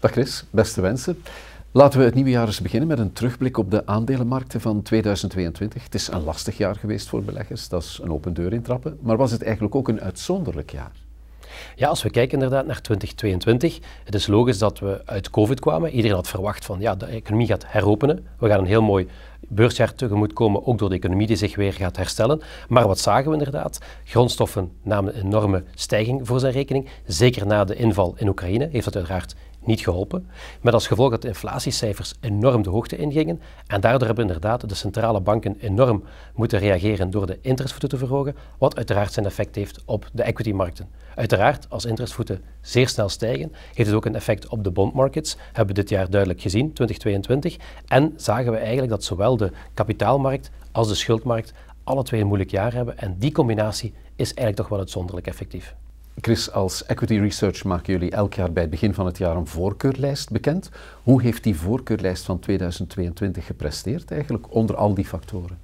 Dag Chris, beste wensen. Laten we het nieuwe jaar eens beginnen met een terugblik op de aandelenmarkten van 2022. Het is een lastig jaar geweest voor beleggers, dat is een open deur intrappen. Maar was het eigenlijk ook een uitzonderlijk jaar? Ja, als we kijken inderdaad naar 2022, het is logisch dat we uit COVID kwamen. Iedereen had verwacht van, ja, de economie gaat heropenen. We gaan een heel mooi beursjaar tegemoet komen, ook door de economie die zich weer gaat herstellen. Maar wat zagen we inderdaad? Grondstoffen namen een enorme stijging voor zijn rekening. Zeker na de inval in Oekraïne heeft dat uiteraard niet geholpen. Met als gevolg dat de inflatiecijfers enorm de hoogte ingingen. En daardoor hebben inderdaad de centrale banken enorm moeten reageren door de interestvoeten te verhogen, wat uiteraard zijn effect heeft op de equitymarkten. Uiteraard, als interestvoeten zeer snel stijgen, heeft het ook een effect op de bondmarkets. Hebben we dit jaar duidelijk gezien, 2022. En zagen we eigenlijk dat zowel de kapitaalmarkt als de schuldmarkt alle twee een moeilijk jaar hebben. En die combinatie is eigenlijk toch wel uitzonderlijk effectief. Chris, als Equity Research maken jullie elk jaar bij het begin van het jaar een voorkeurlijst bekend. Hoe heeft die voorkeurlijst van 2022 gepresteerd eigenlijk onder al die factoren?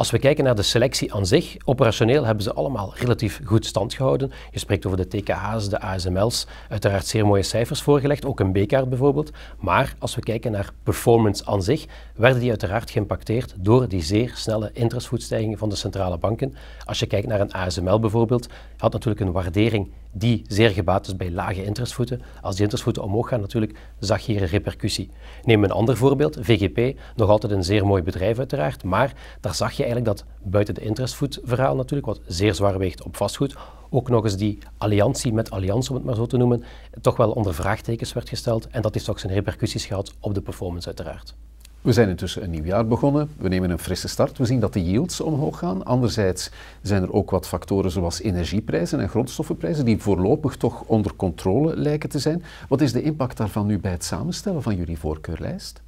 Als we kijken naar de selectie aan zich, operationeel hebben ze allemaal relatief goed stand gehouden. Je spreekt over de TKAs, de ASML's, uiteraard zeer mooie cijfers voorgelegd, ook een B-kaart bijvoorbeeld. Maar als we kijken naar performance aan zich, werden die uiteraard geïmpacteerd door die zeer snelle interestvoetstijgingen van de centrale banken. Als je kijkt naar een ASML bijvoorbeeld, had natuurlijk een waardering die zeer gebaat is bij lage interestvoeten. Als die interestvoeten omhoog gaan natuurlijk, zag je hier een repercussie. Neem een ander voorbeeld, VGP, nog altijd een zeer mooi bedrijf uiteraard, maar daar zag je eigenlijk dat buiten de interestvoetverhaal natuurlijk, wat zeer zwaar weegt op vastgoed, ook nog eens die alliantie met Allianz, om het maar zo te noemen, toch wel onder vraagtekens werd gesteld. En dat heeft ook zijn repercussies gehad op de performance uiteraard. We zijn intussen een nieuw jaar begonnen. We nemen een frisse start. We zien dat de yields omhoog gaan. Anderzijds zijn er ook wat factoren zoals energieprijzen en grondstoffenprijzen die voorlopig toch onder controle lijken te zijn. Wat is de impact daarvan nu bij het samenstellen van jullie voorkeurlijst?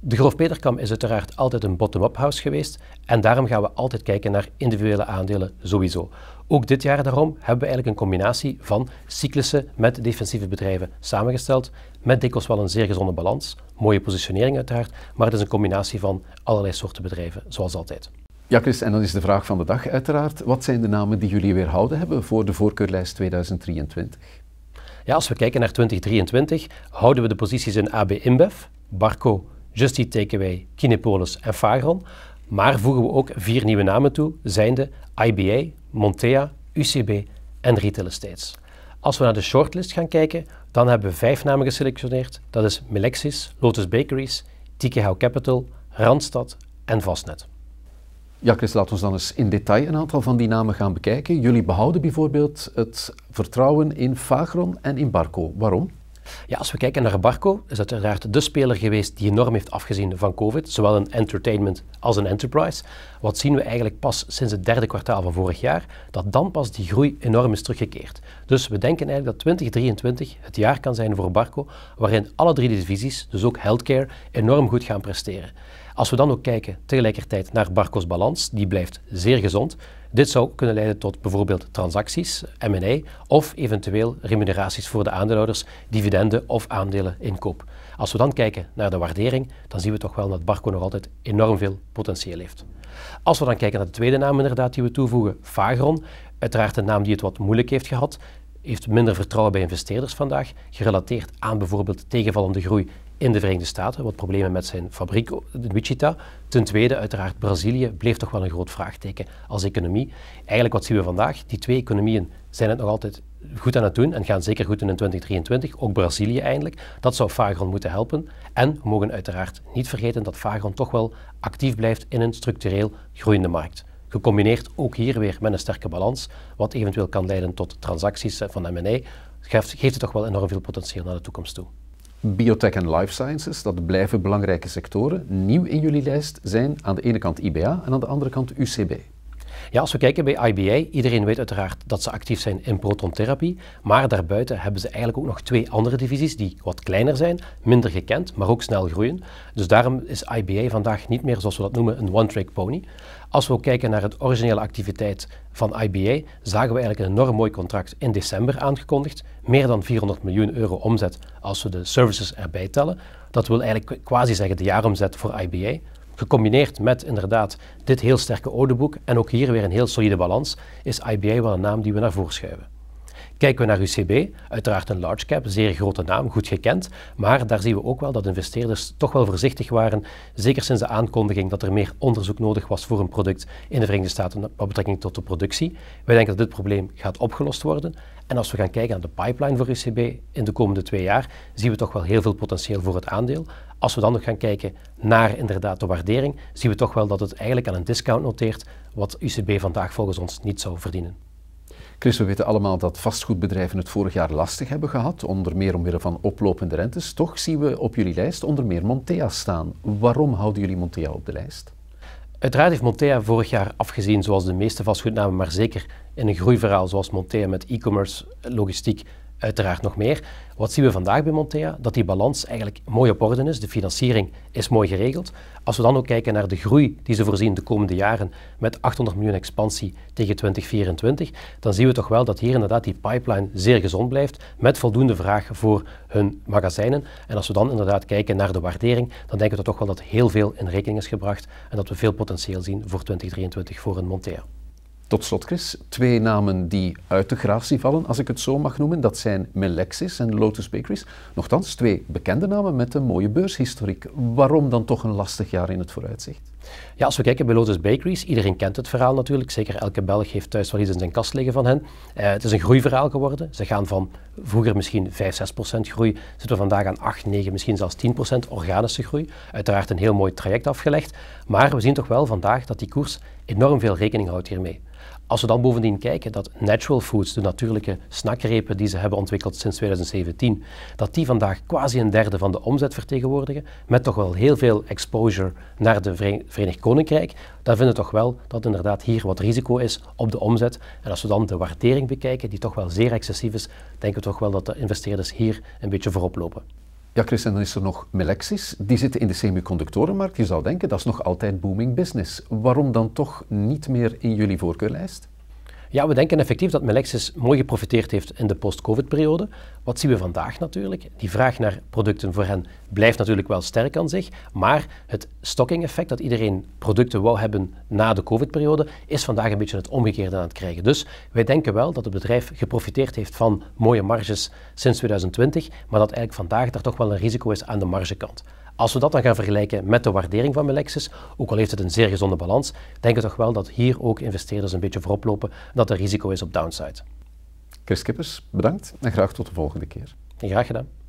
De Groof Peterkam is uiteraard altijd een bottom-up house geweest en daarom gaan we altijd kijken naar individuele aandelen sowieso. Ook dit jaar daarom hebben we eigenlijk een combinatie van cyclussen met defensieve bedrijven samengesteld, met dikwijls wel een zeer gezonde balans, mooie positionering uiteraard, maar het is een combinatie van allerlei soorten bedrijven, zoals altijd. Ja, Chris, en dan is de vraag van de dag uiteraard. Wat zijn de namen die jullie weerhouden hebben voor de voorkeurlijst 2023? Ja, als we kijken naar 2023, houden we de posities in AB InBev, Barco, Justy Takeaway, Kinepolis en Fagron. Maar voegen we ook vier nieuwe namen toe, zijnde IBA, Montea, UCB en Retail Estates. Als we naar de shortlist gaan kijken, dan hebben we vijf namen geselectioneerd. Dat is Melexis, Lotus Bakeries, TKH Capital, Randstad en Vastnet. Ja, Chris, laten we dan eens in detail een aantal van die namen gaan bekijken. Jullie behouden bijvoorbeeld het vertrouwen in Fagron en in Barco. Waarom? Ja, als we kijken naar Barco, is dat uiteraard de speler geweest die enorm heeft afgezien van COVID, zowel in entertainment als in enterprise. Wat zien we eigenlijk pas sinds het derde kwartaal van vorig jaar? Dat dan pas die groei enorm is teruggekeerd. Dus we denken eigenlijk dat 2023 het jaar kan zijn voor Barco, waarin alle drie divisies, dus ook healthcare, enorm goed gaan presteren. Als we dan ook kijken tegelijkertijd naar Barco's balans, die blijft zeer gezond. Dit zou kunnen leiden tot bijvoorbeeld transacties, M&A of eventueel remuneraties voor de aandeelhouders, dividenden of aandeleninkoop. Als we dan kijken naar de waardering, dan zien we toch wel dat Barco nog altijd enorm veel potentieel heeft. Als we dan kijken naar de tweede naam inderdaad die we toevoegen, Fagron, uiteraard een naam die het wat moeilijk heeft gehad, heeft minder vertrouwen bij investeerders vandaag, gerelateerd aan bijvoorbeeld tegenvallende groei in de Verenigde Staten, wat problemen met zijn fabriek in Wichita. Ten tweede, uiteraard, Brazilië bleef toch wel een groot vraagteken als economie. Eigenlijk, wat zien we vandaag? Die twee economieën zijn het nog altijd goed aan het doen en gaan zeker goed in 2023, ook Brazilië eindelijk. Dat zou Fagron moeten helpen. En we mogen uiteraard niet vergeten dat Fagron toch wel actief blijft in een structureel groeiende markt. Gecombineerd ook hier weer met een sterke balans, wat eventueel kan leiden tot transacties eh, van M&A, geeft het toch wel enorm veel potentieel naar de toekomst toe. Biotech en life sciences, dat blijven belangrijke sectoren. Nieuw in jullie lijst zijn aan de ene kant IBA en aan de andere kant UCB. Ja, als we kijken bij IBA, iedereen weet uiteraard dat ze actief zijn in protontherapie, maar daarbuiten hebben ze eigenlijk ook nog twee andere divisies die wat kleiner zijn, minder gekend, maar ook snel groeien. Dus daarom is IBA vandaag niet meer, zoals we dat noemen, een one-track pony. Als we ook kijken naar het originele activiteit van IBA, zagen we eigenlijk een enorm mooi contract in december aangekondigd. Meer dan 400 miljoen euro omzet als we de services erbij tellen. Dat wil eigenlijk quasi zeggen de jaaromzet voor IBA. Gecombineerd met inderdaad dit heel sterke orderboek en ook hier weer een heel solide balans, is IBA wel een naam die we naar voren schuiven. Kijken we naar UCB, uiteraard een large cap, zeer grote naam, goed gekend, maar daar zien we ook wel dat investeerders toch wel voorzichtig waren, zeker sinds de aankondiging dat er meer onderzoek nodig was voor een product in de Verenigde Staten met betrekking tot de productie. Wij denken dat dit probleem gaat opgelost worden. En als we gaan kijken naar de pipeline voor UCB in de komende twee jaar, zien we toch wel heel veel potentieel voor het aandeel. Als we dan nog gaan kijken naar inderdaad de waardering, zien we toch wel dat het eigenlijk aan een discount noteert, wat UCB vandaag volgens ons niet zou verdienen. Dus we weten allemaal dat vastgoedbedrijven het vorig jaar lastig hebben gehad, onder meer omwille van oplopende rentes. Toch zien we op jullie lijst onder meer Montea staan. Waarom houden jullie Montea op de lijst? Uiteraard heeft Montea vorig jaar afgezien, zoals de meeste vastgoednamen, maar zeker in een groeiverhaal zoals Montea met e-commerce, logistiek uiteraard nog meer. Wat zien we vandaag bij Montea? Dat die balans eigenlijk mooi op orde is. De financiering is mooi geregeld. Als we dan ook kijken naar de groei die ze voorzien de komende jaren met 800 miljoen expansie tegen 2024, dan zien we toch wel dat hier inderdaad die pipeline zeer gezond blijft met voldoende vraag voor hun magazijnen. En als we dan inderdaad kijken naar de waardering, dan denken we toch wel dat heel veel in rekening is gebracht en dat we veel potentieel zien voor 2023 voor een Montea. Tot slot, Chris, twee namen die uit de gratie vallen, als ik het zo mag noemen. Dat zijn Melexis en Lotus Bakeries. Nochtans, twee bekende namen met een mooie beurshistoriek. Waarom dan toch een lastig jaar in het vooruitzicht? Ja, als we kijken bij Lotus Bakeries, iedereen kent het verhaal natuurlijk. Zeker elke Belg heeft thuis wel iets in zijn kast liggen van hen. Eh, het is een groeiverhaal geworden. Ze gaan van vroeger misschien 5, 6 procent groei, zitten we vandaag aan 8, 9, misschien zelfs 10 procent organische groei. Uiteraard een heel mooi traject afgelegd. Maar we zien toch wel vandaag dat die koers enorm veel rekening houdt hiermee. Als we dan bovendien kijken dat natural foods, de natuurlijke snackrepen die ze hebben ontwikkeld sinds 2017, dat die vandaag quasi een derde van de omzet vertegenwoordigen, met toch wel heel veel exposure naar de Verenigd Koninkrijk, dan vinden we toch wel dat inderdaad hier wat risico is op de omzet. En als we dan de waardering bekijken, die toch wel zeer excessief is, denken we toch wel dat de investeerders hier een beetje voorop lopen. Ja, Chris, en dan is er nog Melexis. Die zitten in de semiconductorenmarkt. Je zou denken, dat is nog altijd booming business. Waarom dan toch niet meer in jullie voorkeurlijst? Ja, we denken effectief dat Melexis mooi geprofiteerd heeft in de post-COVID-periode. Wat zien we vandaag natuurlijk? Die vraag naar producten voor hen blijft natuurlijk wel sterk aan zich, maar het stocking-effect dat iedereen producten wou hebben na de COVID-periode is vandaag een beetje het omgekeerde aan het krijgen. Dus wij denken wel dat het bedrijf geprofiteerd heeft van mooie marges sinds 2020, maar dat eigenlijk vandaag daar toch wel een risico is aan de margekant. Als we dat dan gaan vergelijken met de waardering van Melexis, ook al heeft het een zeer gezonde balans, denken we toch wel dat hier ook investeerders een beetje voorop lopen dat er risico is op downside. Chris Kippers, bedankt en graag tot de volgende keer. Graag gedaan.